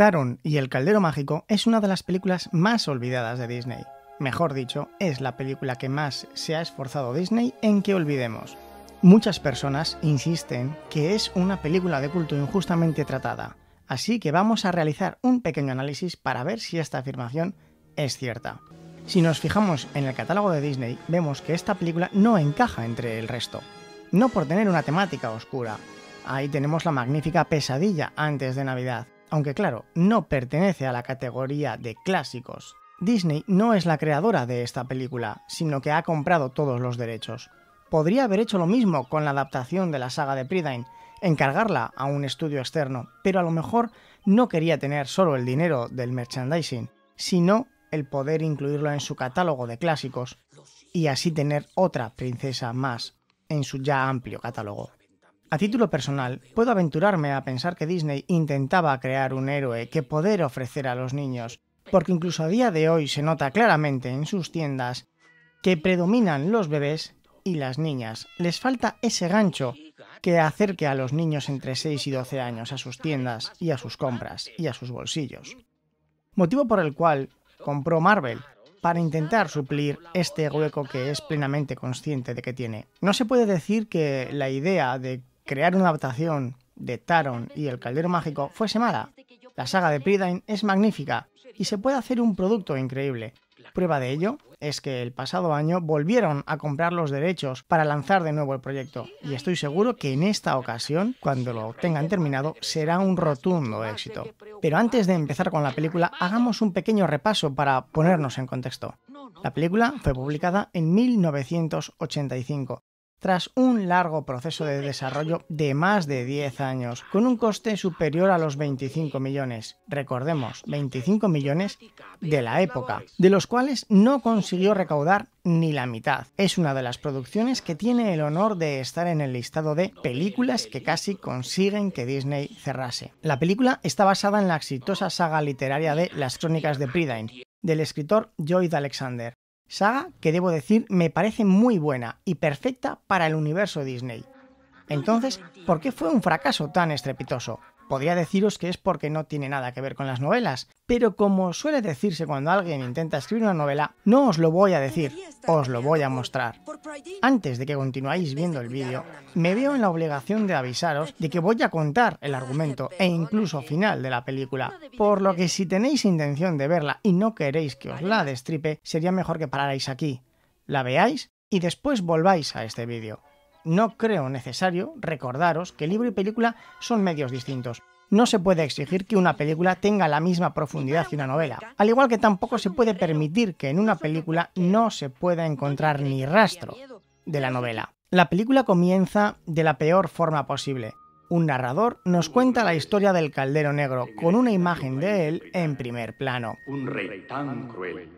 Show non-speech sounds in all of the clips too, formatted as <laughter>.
Taron y el Caldero Mágico es una de las películas más olvidadas de Disney. Mejor dicho, es la película que más se ha esforzado Disney en que olvidemos. Muchas personas insisten que es una película de culto injustamente tratada, así que vamos a realizar un pequeño análisis para ver si esta afirmación es cierta. Si nos fijamos en el catálogo de Disney, vemos que esta película no encaja entre el resto, no por tener una temática oscura. Ahí tenemos la magnífica pesadilla antes de Navidad, aunque claro, no pertenece a la categoría de clásicos. Disney no es la creadora de esta película, sino que ha comprado todos los derechos. Podría haber hecho lo mismo con la adaptación de la saga de Predine, encargarla a un estudio externo, pero a lo mejor no quería tener solo el dinero del merchandising, sino el poder incluirlo en su catálogo de clásicos y así tener otra princesa más en su ya amplio catálogo. A título personal, puedo aventurarme a pensar que Disney intentaba crear un héroe que poder ofrecer a los niños, porque incluso a día de hoy se nota claramente en sus tiendas que predominan los bebés y las niñas. Les falta ese gancho que acerque a los niños entre 6 y 12 años a sus tiendas y a sus compras y a sus bolsillos. Motivo por el cual compró Marvel para intentar suplir este hueco que es plenamente consciente de que tiene. No se puede decir que la idea de crear una adaptación de Taron y el Caldero Mágico fue mala. La saga de Prydain es magnífica y se puede hacer un producto increíble. Prueba de ello es que el pasado año volvieron a comprar los derechos para lanzar de nuevo el proyecto y estoy seguro que en esta ocasión, cuando lo tengan terminado, será un rotundo éxito. Pero antes de empezar con la película, hagamos un pequeño repaso para ponernos en contexto. La película fue publicada en 1985 tras un largo proceso de desarrollo de más de 10 años, con un coste superior a los 25 millones. Recordemos, 25 millones de la época, de los cuales no consiguió recaudar ni la mitad. Es una de las producciones que tiene el honor de estar en el listado de películas que casi consiguen que Disney cerrase. La película está basada en la exitosa saga literaria de Las Crónicas de Prydain, del escritor Lloyd Alexander, Saga que debo decir me parece muy buena y perfecta para el universo Disney. Entonces, ¿por qué fue un fracaso tan estrepitoso? podría deciros que es porque no tiene nada que ver con las novelas, pero como suele decirse cuando alguien intenta escribir una novela, no os lo voy a decir, os lo voy a mostrar. Antes de que continuáis viendo el vídeo, me veo en la obligación de avisaros de que voy a contar el argumento e incluso final de la película, por lo que si tenéis intención de verla y no queréis que os la destripe, sería mejor que pararais aquí, la veáis y después volváis a este vídeo no creo necesario recordaros que libro y película son medios distintos. No se puede exigir que una película tenga la misma profundidad que una novela, al igual que tampoco se puede permitir que en una película no se pueda encontrar ni rastro de la novela. La película comienza de la peor forma posible. Un narrador nos cuenta la historia del Caldero Negro con una imagen de él en primer plano. Un rey tan cruel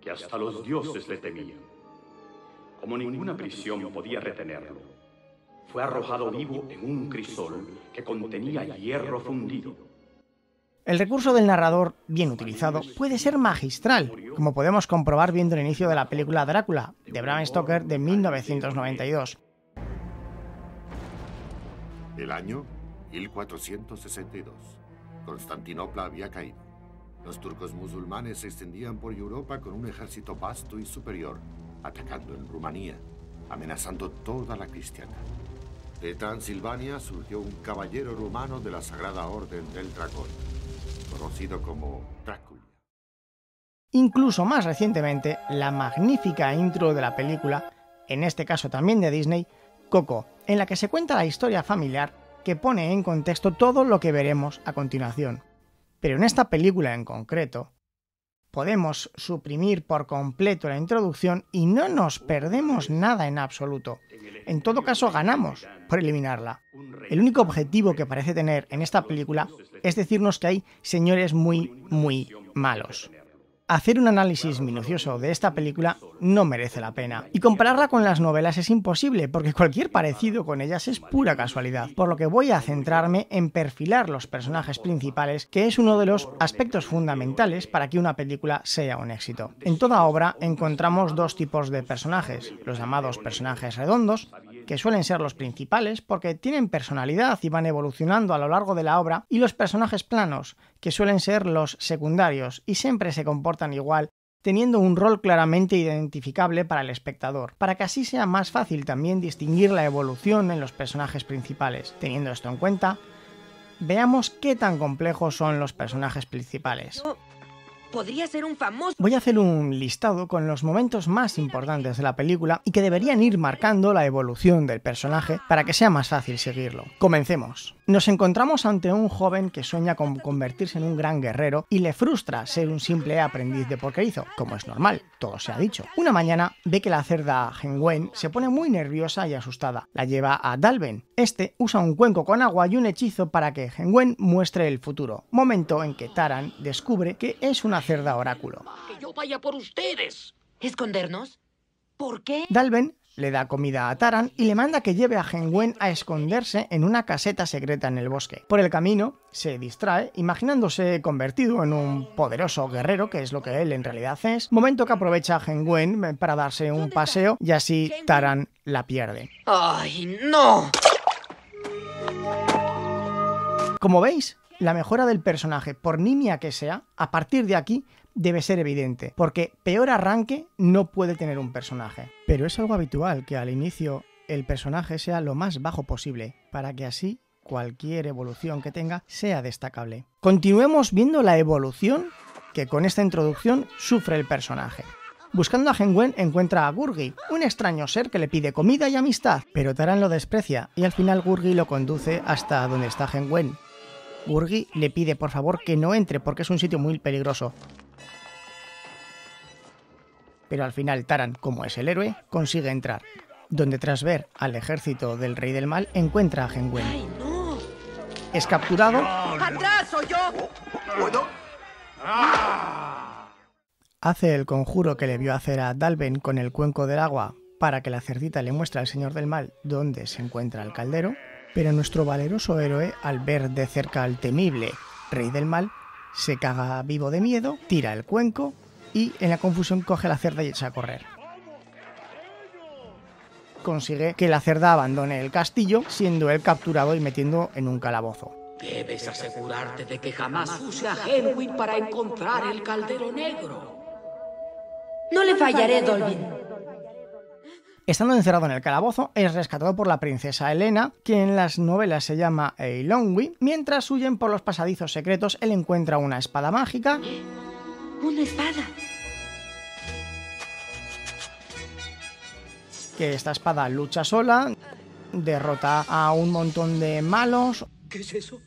que hasta los dioses le temían. Como ninguna prisión podía retenerlo fue arrojado vivo en un crisol que contenía hierro fundido. El recurso del narrador, bien utilizado, puede ser magistral, como podemos comprobar viendo el inicio de la película Drácula, de Bram Stoker, de 1992. El año 1462. Constantinopla había caído. Los turcos musulmanes se extendían por Europa con un ejército vasto y superior, atacando en Rumanía, amenazando toda la cristiana. De Transilvania surgió un caballero rumano de la Sagrada Orden del Dragón, conocido como Drácula. Incluso más recientemente, la magnífica intro de la película, en este caso también de Disney, Coco, en la que se cuenta la historia familiar que pone en contexto todo lo que veremos a continuación. Pero en esta película en concreto, podemos suprimir por completo la introducción y no nos perdemos nada en absoluto. En todo caso, ganamos por eliminarla. El único objetivo que parece tener en esta película es decirnos que hay señores muy, muy malos. Hacer un análisis minucioso de esta película no merece la pena. Y compararla con las novelas es imposible, porque cualquier parecido con ellas es pura casualidad, por lo que voy a centrarme en perfilar los personajes principales, que es uno de los aspectos fundamentales para que una película sea un éxito. En toda obra encontramos dos tipos de personajes, los llamados personajes redondos que suelen ser los principales porque tienen personalidad y van evolucionando a lo largo de la obra, y los personajes planos, que suelen ser los secundarios y siempre se comportan igual teniendo un rol claramente identificable para el espectador, para que así sea más fácil también distinguir la evolución en los personajes principales. Teniendo esto en cuenta, veamos qué tan complejos son los personajes principales ser un famoso... Voy a hacer un listado con los momentos más importantes de la película y que deberían ir marcando la evolución del personaje para que sea más fácil seguirlo. Comencemos. Nos encontramos ante un joven que sueña con convertirse en un gran guerrero y le frustra ser un simple aprendiz de porquerizo, como es normal, todo se ha dicho. Una mañana ve que la cerda Hengwen se pone muy nerviosa y asustada. La lleva a Dalven. Este usa un cuenco con agua y un hechizo para que Hengwen muestre el futuro, momento en que Taran descubre que es una da oráculo. ¡Que vaya por ustedes! ¿Escondernos? ¿Por qué? Dalven le da comida a Taran y le manda que lleve a Genwen a esconderse en una caseta secreta en el bosque. Por el camino, se distrae, imaginándose convertido en un poderoso guerrero, que es lo que él en realidad es, momento que aprovecha a Genwen eh, para darse un paseo y así Taran la pierde. ¡Ay, no! Como veis, la mejora del personaje, por nimia que sea, a partir de aquí debe ser evidente, porque peor arranque no puede tener un personaje. Pero es algo habitual que al inicio el personaje sea lo más bajo posible, para que así cualquier evolución que tenga sea destacable. Continuemos viendo la evolución que con esta introducción sufre el personaje. Buscando a Genwen encuentra a Gurgi, un extraño ser que le pide comida y amistad, pero Taran lo desprecia y al final Gurgi lo conduce hasta donde está Genwen. Burgi le pide por favor que no entre porque es un sitio muy peligroso. Pero al final Taran, como es el héroe, consigue entrar, donde tras ver al ejército del Rey del Mal encuentra a Gengwen. Es capturado. soy yo! Ah. Hace el conjuro que le vio hacer a Dalven con el cuenco del agua para que la cerdita le muestre al señor del mal dónde se encuentra el caldero pero nuestro valeroso héroe, al ver de cerca al temible rey del mal, se caga vivo de miedo, tira el cuenco y en la confusión coge la cerda y echa a correr. Consigue que la cerda abandone el castillo, siendo él capturado y metiendo en un calabozo. Debes asegurarte de que jamás use a Henwin para encontrar el caldero negro. No le fallaré, Dolvin. Estando encerrado en el calabozo, es rescatado por la princesa Elena, que en las novelas se llama Eilongwi. Mientras huyen por los pasadizos secretos, él encuentra una espada mágica. ¡Una espada! Que esta espada lucha sola, derrota a un montón de malos. ¿Qué es eso?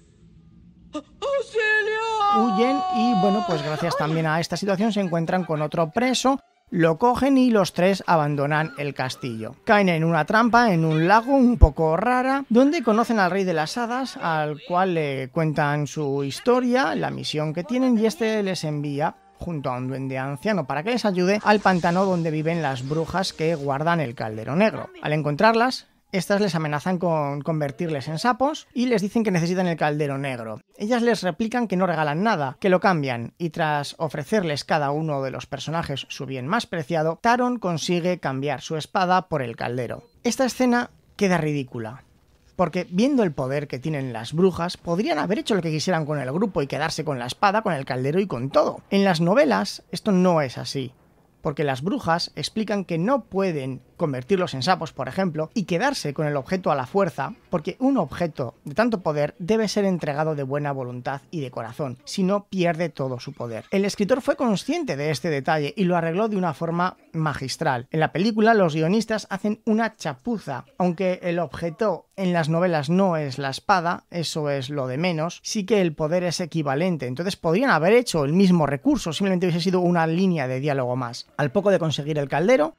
¡Oh, huyen y, bueno, pues gracias también a esta situación se encuentran con otro preso lo cogen y los tres abandonan el castillo. Caen en una trampa en un lago un poco rara, donde conocen al rey de las hadas, al cual le cuentan su historia, la misión que tienen y este les envía junto a un duende anciano para que les ayude al pantano donde viven las brujas que guardan el caldero negro. Al encontrarlas, estas les amenazan con convertirles en sapos y les dicen que necesitan el caldero negro. Ellas les replican que no regalan nada, que lo cambian, y tras ofrecerles cada uno de los personajes su bien más preciado, Taron consigue cambiar su espada por el caldero. Esta escena queda ridícula. Porque viendo el poder que tienen las brujas, podrían haber hecho lo que quisieran con el grupo y quedarse con la espada, con el caldero y con todo. En las novelas esto no es así, porque las brujas explican que no pueden convertirlos en sapos, por ejemplo, y quedarse con el objeto a la fuerza, porque un objeto de tanto poder debe ser entregado de buena voluntad y de corazón, si no pierde todo su poder. El escritor fue consciente de este detalle y lo arregló de una forma magistral. En la película los guionistas hacen una chapuza, aunque el objeto en las novelas no es la espada, eso es lo de menos, sí que el poder es equivalente, entonces podrían haber hecho el mismo recurso, simplemente hubiese sido una línea de diálogo más. Al poco de conseguir el caldero,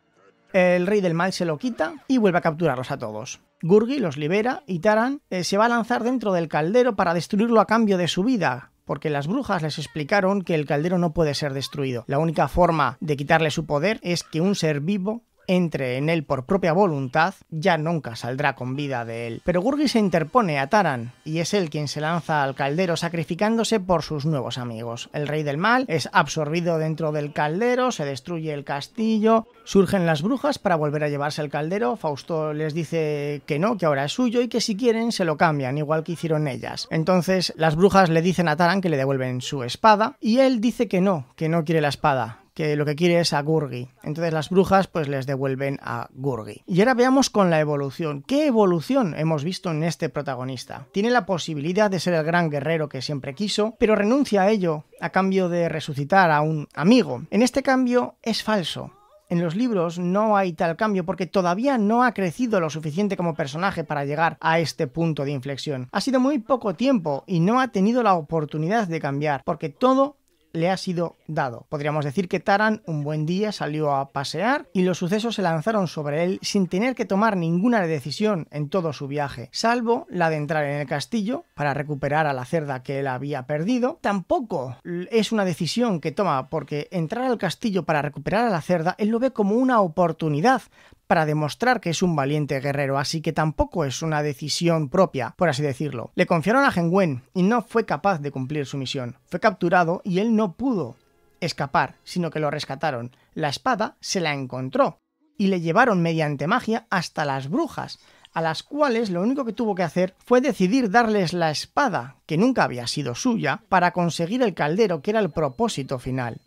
el rey del mal se lo quita y vuelve a capturarlos a todos. Gurgi los libera y Taran eh, se va a lanzar dentro del caldero para destruirlo a cambio de su vida, porque las brujas les explicaron que el caldero no puede ser destruido. La única forma de quitarle su poder es que un ser vivo entre en él por propia voluntad, ya nunca saldrá con vida de él. Pero Gurgi se interpone a Taran, y es él quien se lanza al caldero sacrificándose por sus nuevos amigos. El rey del mal es absorbido dentro del caldero, se destruye el castillo, surgen las brujas para volver a llevarse el caldero, Fausto les dice que no, que ahora es suyo y que si quieren se lo cambian, igual que hicieron ellas. Entonces las brujas le dicen a Taran que le devuelven su espada, y él dice que no, que no quiere la espada, que lo que quiere es a Gurgi. Entonces las brujas pues les devuelven a Gurgi. Y ahora veamos con la evolución. ¿Qué evolución hemos visto en este protagonista? Tiene la posibilidad de ser el gran guerrero que siempre quiso, pero renuncia a ello a cambio de resucitar a un amigo. En este cambio es falso. En los libros no hay tal cambio porque todavía no ha crecido lo suficiente como personaje para llegar a este punto de inflexión. Ha sido muy poco tiempo y no ha tenido la oportunidad de cambiar porque todo le ha sido dado. Podríamos decir que Taran un buen día salió a pasear y los sucesos se lanzaron sobre él sin tener que tomar ninguna decisión en todo su viaje, salvo la de entrar en el castillo para recuperar a la cerda que él había perdido. Tampoco es una decisión que toma porque entrar al castillo para recuperar a la cerda él lo ve como una oportunidad para demostrar que es un valiente guerrero, así que tampoco es una decisión propia, por así decirlo. Le confiaron a Hengwen y no fue capaz de cumplir su misión. Fue capturado y él no pudo escapar, sino que lo rescataron. La espada se la encontró y le llevaron mediante magia hasta las brujas, a las cuales lo único que tuvo que hacer fue decidir darles la espada, que nunca había sido suya, para conseguir el caldero, que era el propósito final.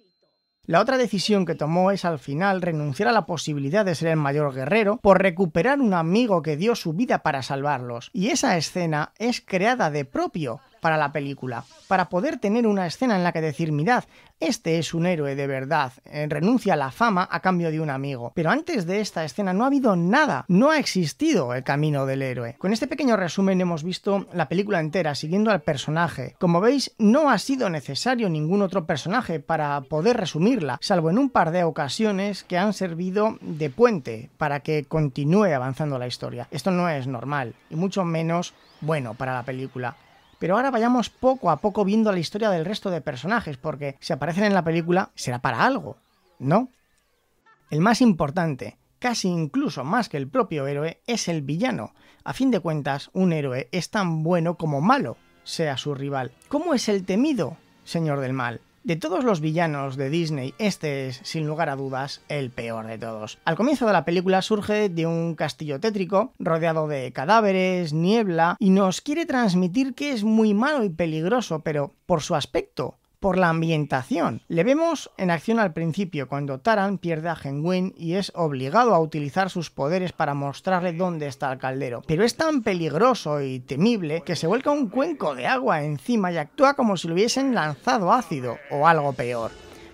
La otra decisión que tomó es al final renunciar a la posibilidad de ser el mayor guerrero por recuperar un amigo que dio su vida para salvarlos. Y esa escena es creada de propio para la película, para poder tener una escena en la que decir, mirad, este es un héroe de verdad, eh, renuncia a la fama a cambio de un amigo. Pero antes de esta escena no ha habido nada, no ha existido el camino del héroe. Con este pequeño resumen hemos visto la película entera siguiendo al personaje. Como veis, no ha sido necesario ningún otro personaje para poder resumirla, salvo en un par de ocasiones que han servido de puente para que continúe avanzando la historia. Esto no es normal, y mucho menos bueno para la película. Pero ahora vayamos poco a poco viendo la historia del resto de personajes, porque si aparecen en la película será para algo, ¿no? El más importante, casi incluso más que el propio héroe, es el villano. A fin de cuentas, un héroe es tan bueno como malo, sea su rival. ¿Cómo es el temido, señor del mal? De todos los villanos de Disney, este es, sin lugar a dudas, el peor de todos. Al comienzo de la película surge de un castillo tétrico, rodeado de cadáveres, niebla, y nos quiere transmitir que es muy malo y peligroso, pero por su aspecto por la ambientación. Le vemos en acción al principio, cuando Taran pierde a Genwin y es obligado a utilizar sus poderes para mostrarle dónde está el caldero. Pero es tan peligroso y temible que se vuelca un cuenco de agua encima y actúa como si lo hubiesen lanzado ácido o algo peor.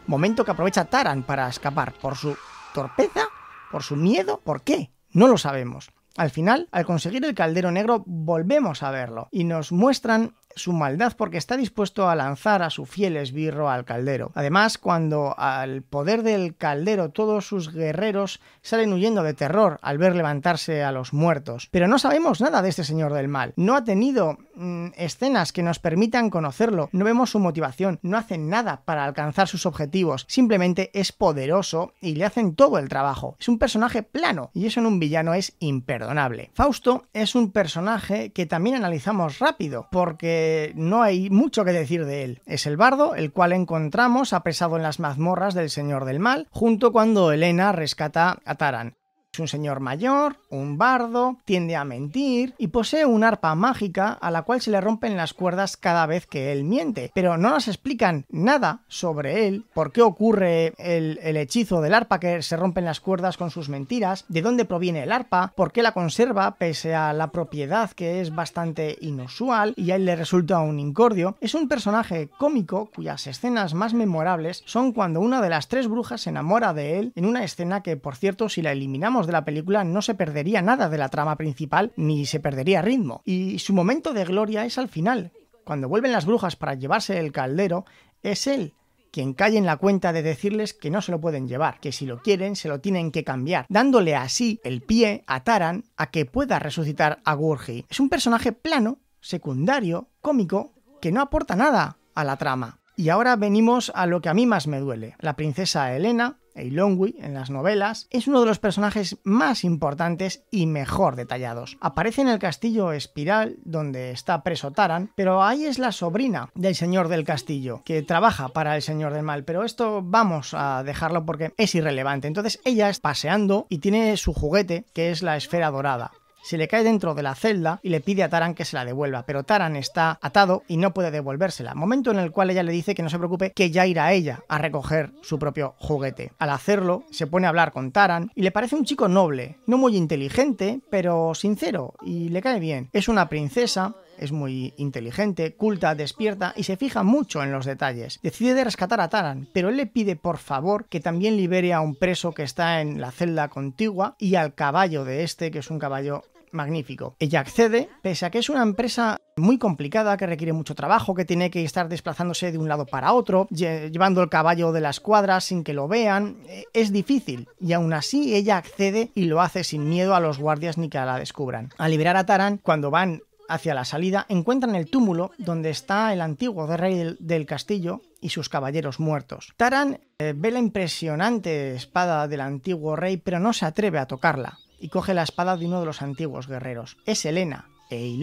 Momento que aprovecha Taran para escapar por su torpeza, por su miedo, ¿por qué? No lo sabemos. Al final, al conseguir el caldero negro, volvemos a verlo y nos muestran su maldad porque está dispuesto a lanzar a su fiel esbirro al caldero. Además, cuando al poder del caldero todos sus guerreros salen huyendo de terror al ver levantarse a los muertos. Pero no sabemos nada de este señor del mal. No ha tenido mm, escenas que nos permitan conocerlo. No vemos su motivación. No hacen nada para alcanzar sus objetivos. Simplemente es poderoso y le hacen todo el trabajo. Es un personaje plano y eso en un villano es imperdonable. Fausto es un personaje que también analizamos rápido porque eh, no hay mucho que decir de él. Es el bardo, el cual encontramos apresado en las mazmorras del Señor del Mal, junto cuando Elena rescata a Taran un señor mayor, un bardo, tiende a mentir y posee un arpa mágica a la cual se le rompen las cuerdas cada vez que él miente, pero no nos explican nada sobre él, por qué ocurre el, el hechizo del arpa que se rompen las cuerdas con sus mentiras, de dónde proviene el arpa, por qué la conserva pese a la propiedad que es bastante inusual y a él le resulta un incordio. Es un personaje cómico cuyas escenas más memorables son cuando una de las tres brujas se enamora de él en una escena que por cierto si la eliminamos de la película no se perdería nada de la trama principal ni se perdería ritmo. Y su momento de gloria es al final. Cuando vuelven las brujas para llevarse el caldero, es él quien cae en la cuenta de decirles que no se lo pueden llevar, que si lo quieren se lo tienen que cambiar, dándole así el pie a Taran a que pueda resucitar a Gurgi. Es un personaje plano, secundario, cómico, que no aporta nada a la trama. Y ahora venimos a lo que a mí más me duele, la princesa Elena Eilongui en las novelas, es uno de los personajes más importantes y mejor detallados. Aparece en el castillo Espiral, donde está preso Taran, pero ahí es la sobrina del señor del castillo, que trabaja para el señor del mal, pero esto vamos a dejarlo porque es irrelevante. Entonces ella es paseando y tiene su juguete, que es la esfera dorada se le cae dentro de la celda y le pide a Taran que se la devuelva, pero Taran está atado y no puede devolvérsela, momento en el cual ella le dice que no se preocupe, que ya irá ella a recoger su propio juguete. Al hacerlo, se pone a hablar con Taran y le parece un chico noble, no muy inteligente, pero sincero y le cae bien. Es una princesa es muy inteligente, culta, despierta y se fija mucho en los detalles. Decide de rescatar a Taran, pero él le pide por favor que también libere a un preso que está en la celda contigua y al caballo de este, que es un caballo magnífico. Ella accede, pese a que es una empresa muy complicada, que requiere mucho trabajo, que tiene que estar desplazándose de un lado para otro, llevando el caballo de la escuadra sin que lo vean. Eh, es difícil, y aún así ella accede y lo hace sin miedo a los guardias ni que la descubran. Al liberar a Taran, cuando van hacia la salida, encuentran el túmulo donde está el antiguo rey del castillo y sus caballeros muertos. Taran eh, ve la impresionante espada del antiguo rey, pero no se atreve a tocarla y coge la espada de uno de los antiguos guerreros. Es Elena, e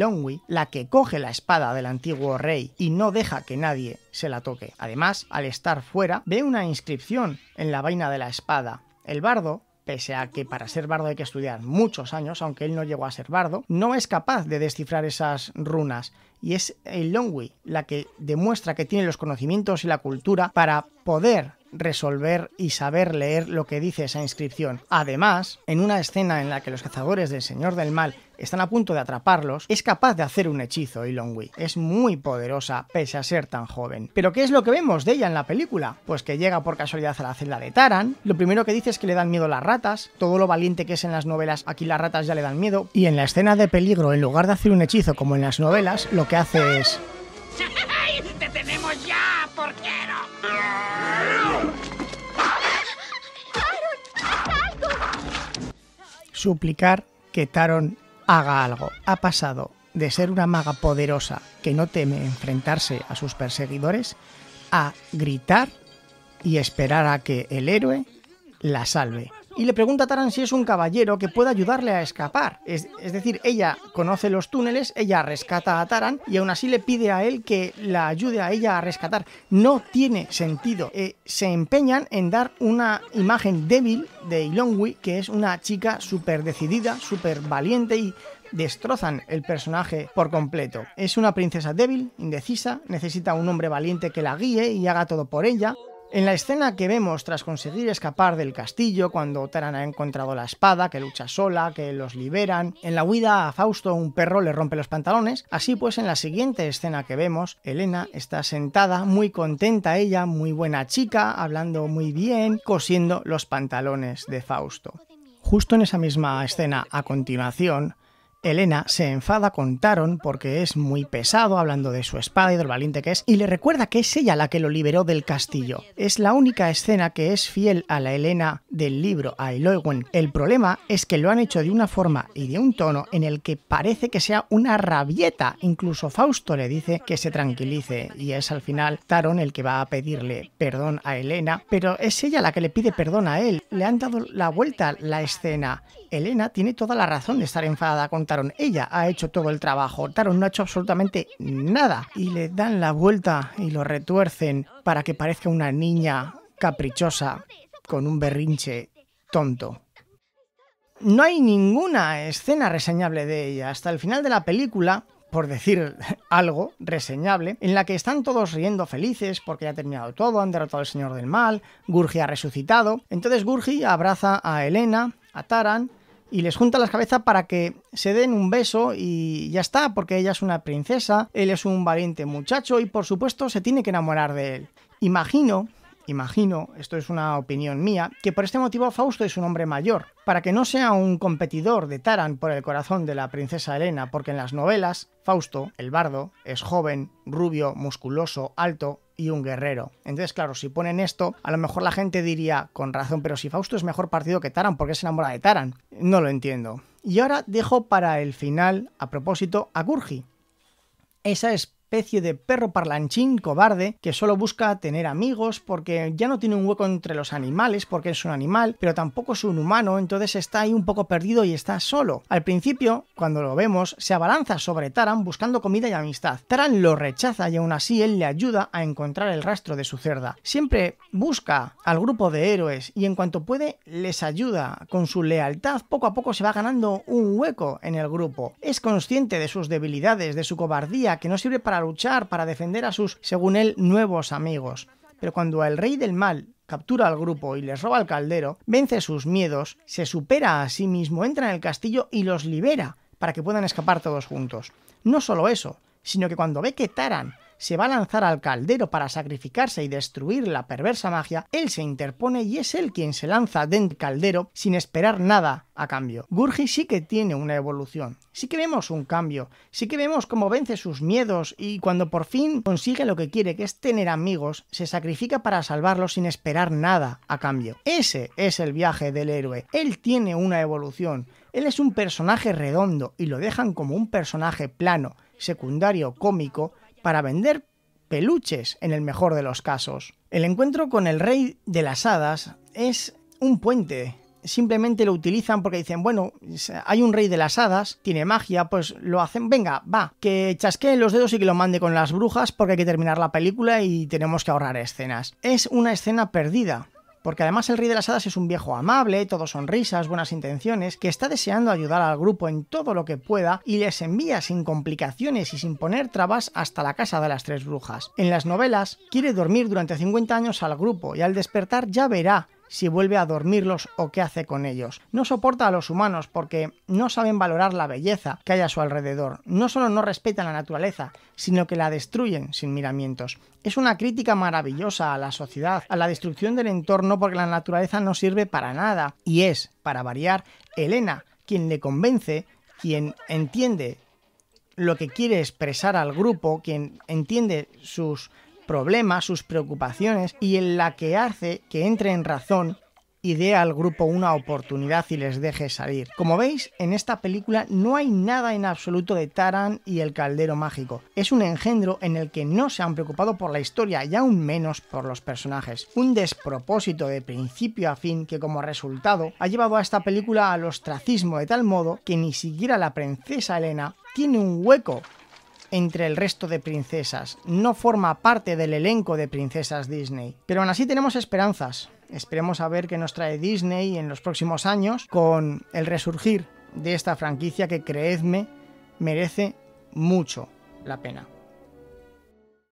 la que coge la espada del antiguo rey y no deja que nadie se la toque. Además, al estar fuera, ve una inscripción en la vaina de la espada. El bardo, pese a que para ser bardo hay que estudiar muchos años, aunque él no llegó a ser bardo, no es capaz de descifrar esas runas. Y es Ilongwi la que demuestra que tiene los conocimientos y la cultura para poder resolver y saber leer lo que dice esa inscripción. Además, en una escena en la que los cazadores del Señor del Mal están a punto de atraparlos, es capaz de hacer un hechizo y Es muy poderosa pese a ser tan joven. Pero ¿qué es lo que vemos de ella en la película? Pues que llega por casualidad a la celda de Taran, lo primero que dice es que le dan miedo las ratas, todo lo valiente que es en las novelas, aquí las ratas ya le dan miedo, y en la escena de peligro, en lugar de hacer un hechizo como en las novelas, lo que hace es... <laughs> ¡Te tenemos ya! ¿Por qué? suplicar que Taron haga algo. Ha pasado de ser una maga poderosa que no teme enfrentarse a sus perseguidores a gritar y esperar a que el héroe la salve y le pregunta a Taran si es un caballero que puede ayudarle a escapar. Es, decir, ella conoce los túneles, ella rescata a Taran y aún así le pide a él que la ayude a ella a rescatar. No tiene sentido. Eh, se empeñan en dar una imagen débil de Ilongwi, que es una chica súper decidida, súper valiente y destrozan el personaje por completo. Es una princesa débil, indecisa, necesita un hombre valiente que la guíe y haga todo por ella. En la escena que vemos tras conseguir escapar del castillo, cuando Taran ha encontrado la espada, que lucha sola, que los liberan, en la huida a Fausto un perro le rompe los pantalones, así pues en la siguiente escena que vemos, Elena está sentada, muy contenta ella, muy buena chica, hablando muy bien, cosiendo los pantalones de Fausto. Justo en esa misma escena, a continuación, Elena se enfada con Taron porque es muy pesado hablando de su espada y del valiente que es, y le recuerda que es ella la que lo liberó del castillo. Es la única escena que es fiel a la Elena del libro, a El problema es que lo han hecho de una forma y de un tono en el que parece que sea una rabieta. Incluso Fausto le dice que se tranquilice, y es al final Taron el que va a pedirle perdón a Elena, pero es ella la que le pide perdón a él. Le han dado la vuelta la escena. Elena tiene toda la razón de estar enfadada con ella ha hecho todo el trabajo. Taron no ha hecho absolutamente nada. Y le dan la vuelta y lo retuercen para que parezca una niña caprichosa con un berrinche tonto. No hay ninguna escena reseñable de ella. Hasta el final de la película, por decir <laughs> algo reseñable, en la que están todos riendo felices porque ya ha terminado todo, han derrotado al Señor del Mal, Gurgi ha resucitado. Entonces Gurgi abraza a Elena, a Taran, y les junta las cabezas para que se den un beso y ya está, porque ella es una princesa, él es un valiente muchacho y por supuesto se tiene que enamorar de él. Imagino imagino, esto es una opinión mía, que por este motivo Fausto es un hombre mayor, para que no sea un competidor de Taran por el corazón de la princesa Elena, porque en las novelas, Fausto, el bardo, es joven, rubio, musculoso, alto, y un guerrero. Entonces, claro, si ponen esto, a lo mejor la gente diría, con razón, pero si Fausto es mejor partido que Taran, Porque se enamora de Taran? No lo entiendo. Y ahora dejo para el final, a propósito, a Gurgi. Esa es especie de perro parlanchín cobarde que solo busca tener amigos porque ya no tiene un hueco entre los animales porque es un animal, pero tampoco es un humano, entonces está ahí un poco perdido y está solo. Al principio, cuando lo vemos, se abalanza sobre Taran buscando comida y amistad. Taran lo rechaza y aún así él le ayuda a encontrar el rastro de su cerda. Siempre busca al grupo de héroes y en cuanto puede les ayuda. Con su lealtad poco a poco se va ganando un hueco en el grupo. Es consciente de sus debilidades, de su cobardía, que no sirve para luchar para defender a sus, según él, nuevos amigos. Pero cuando el rey del mal captura al grupo y les roba el caldero, vence sus miedos, se supera a sí mismo, entra en el castillo y los libera para que puedan escapar todos juntos. No solo eso, sino que cuando ve que Taran se va a lanzar al caldero para sacrificarse y destruir la perversa magia, él se interpone y es él quien se lanza del caldero sin esperar nada a cambio. Gurgi sí que tiene una evolución, sí que vemos un cambio, sí que vemos cómo vence sus miedos y cuando por fin consigue lo que quiere, que es tener amigos, se sacrifica para salvarlos sin esperar nada a cambio. Ese es el viaje del héroe, él tiene una evolución, él es un personaje redondo y lo dejan como un personaje plano, secundario, cómico, para vender peluches en el mejor de los casos. El encuentro con el rey de las hadas es un puente. Simplemente lo utilizan porque dicen, bueno, hay un rey de las hadas, tiene magia, pues lo hacen, venga, va, que chasqueen los dedos y que lo mande con las brujas porque hay que terminar la película y tenemos que ahorrar escenas. Es una escena perdida, porque además el Rey de las Hadas es un viejo amable, todo sonrisas, buenas intenciones, que está deseando ayudar al grupo en todo lo que pueda y les envía sin complicaciones y sin poner trabas hasta la casa de las tres brujas. En las novelas, quiere dormir durante 50 años al grupo y al despertar ya verá si vuelve a dormirlos o qué hace con ellos. No soporta a los humanos porque no saben valorar la belleza que hay a su alrededor. No solo no respetan la naturaleza, sino que la destruyen sin miramientos. Es una crítica maravillosa a la sociedad, a la destrucción del entorno porque la naturaleza no sirve para nada. Y es, para variar, Elena quien le convence, quien entiende lo que quiere expresar al grupo, quien entiende sus problemas, sus preocupaciones y en la que hace que entre en razón y dé al grupo una oportunidad y les deje salir. Como veis, en esta película no hay nada en absoluto de Taran y el Caldero Mágico. Es un engendro en el que no se han preocupado por la historia y aún menos por los personajes. Un despropósito de principio a fin que como resultado ha llevado a esta película al ostracismo de tal modo que ni siquiera la princesa Elena tiene un hueco entre el resto de princesas. No forma parte del elenco de princesas Disney. Pero aún así tenemos esperanzas. Esperemos a ver qué nos trae Disney en los próximos años con el resurgir de esta franquicia que creedme merece mucho la pena.